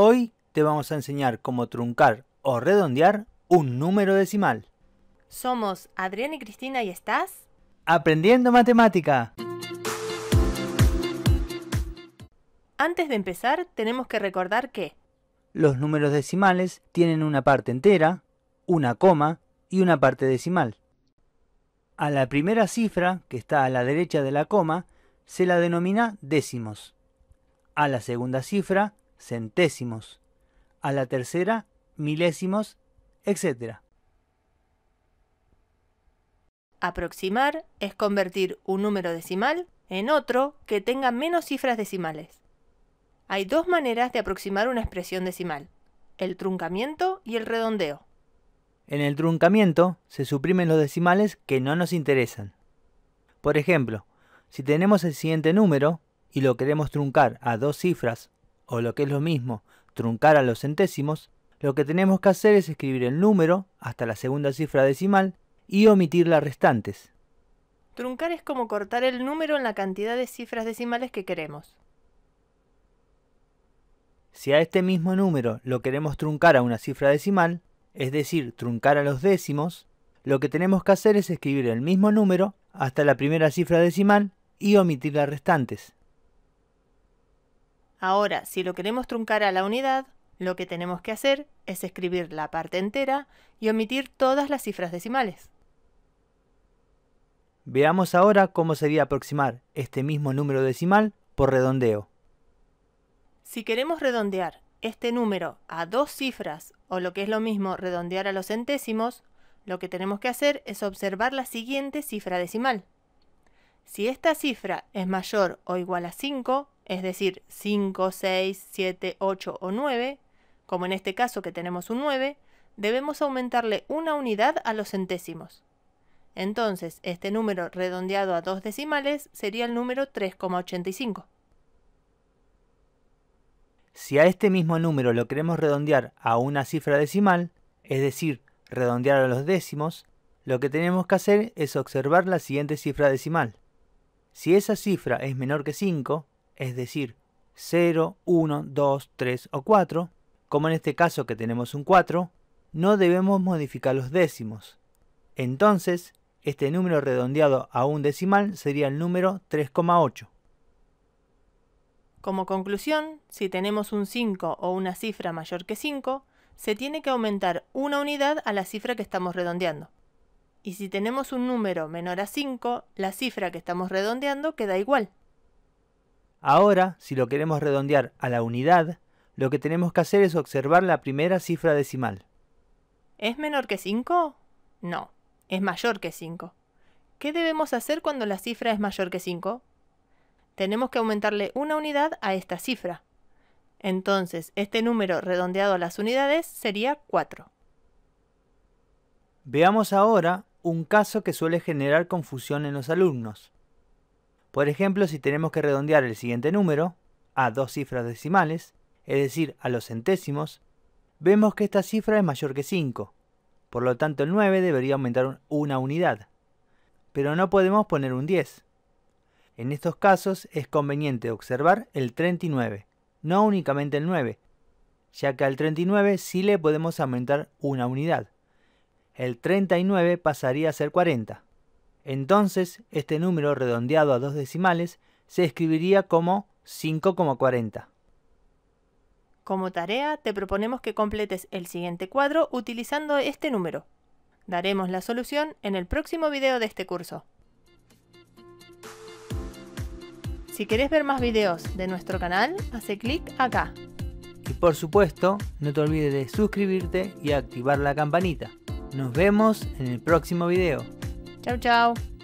Hoy te vamos a enseñar cómo truncar o redondear un número decimal. Somos Adrián y Cristina y estás aprendiendo matemática. Antes de empezar, tenemos que recordar que los números decimales tienen una parte entera, una coma y una parte decimal. A la primera cifra, que está a la derecha de la coma, se la denomina décimos. A la segunda cifra centésimos, a la tercera milésimos, etc. Aproximar es convertir un número decimal en otro que tenga menos cifras decimales. Hay dos maneras de aproximar una expresión decimal, el truncamiento y el redondeo. En el truncamiento se suprimen los decimales que no nos interesan. Por ejemplo, si tenemos el siguiente número y lo queremos truncar a dos cifras o lo que es lo mismo, truncar a los centésimos, lo que tenemos que hacer es escribir el número hasta la segunda cifra decimal y omitir las restantes. Truncar es como cortar el número en la cantidad de cifras decimales que queremos. Si a este mismo número lo queremos truncar a una cifra decimal, es decir, truncar a los décimos, lo que tenemos que hacer es escribir el mismo número hasta la primera cifra decimal y omitir las restantes. Ahora, si lo queremos truncar a la unidad, lo que tenemos que hacer es escribir la parte entera y omitir todas las cifras decimales. Veamos ahora cómo sería aproximar este mismo número decimal por redondeo. Si queremos redondear este número a dos cifras, o lo que es lo mismo redondear a los centésimos, lo que tenemos que hacer es observar la siguiente cifra decimal. Si esta cifra es mayor o igual a 5, es decir, 5, 6, 7, 8 o 9, como en este caso que tenemos un 9, debemos aumentarle una unidad a los centésimos. Entonces, este número redondeado a dos decimales sería el número 3,85. Si a este mismo número lo queremos redondear a una cifra decimal, es decir, redondear a los décimos, lo que tenemos que hacer es observar la siguiente cifra decimal. Si esa cifra es menor que 5, es decir, 0, 1, 2, 3 o 4, como en este caso que tenemos un 4, no debemos modificar los décimos. Entonces, este número redondeado a un decimal sería el número 3,8. Como conclusión, si tenemos un 5 o una cifra mayor que 5, se tiene que aumentar una unidad a la cifra que estamos redondeando. Y si tenemos un número menor a 5, la cifra que estamos redondeando queda igual. Ahora, si lo queremos redondear a la unidad, lo que tenemos que hacer es observar la primera cifra decimal. ¿Es menor que 5? No, es mayor que 5. ¿Qué debemos hacer cuando la cifra es mayor que 5? Tenemos que aumentarle una unidad a esta cifra. Entonces, este número redondeado a las unidades sería 4. Veamos ahora un caso que suele generar confusión en los alumnos. Por ejemplo, si tenemos que redondear el siguiente número a dos cifras decimales, es decir, a los centésimos, vemos que esta cifra es mayor que 5, por lo tanto el 9 debería aumentar una unidad. Pero no podemos poner un 10. En estos casos es conveniente observar el 39, no únicamente el 9, ya que al 39 sí le podemos aumentar una unidad. El 39 pasaría a ser 40. Entonces, este número redondeado a dos decimales se escribiría como 5,40. Como tarea, te proponemos que completes el siguiente cuadro utilizando este número. Daremos la solución en el próximo video de este curso. Si querés ver más videos de nuestro canal, hace clic acá. Y por supuesto, no te olvides de suscribirte y activar la campanita. Nos vemos en el próximo video. Tchau, tchau.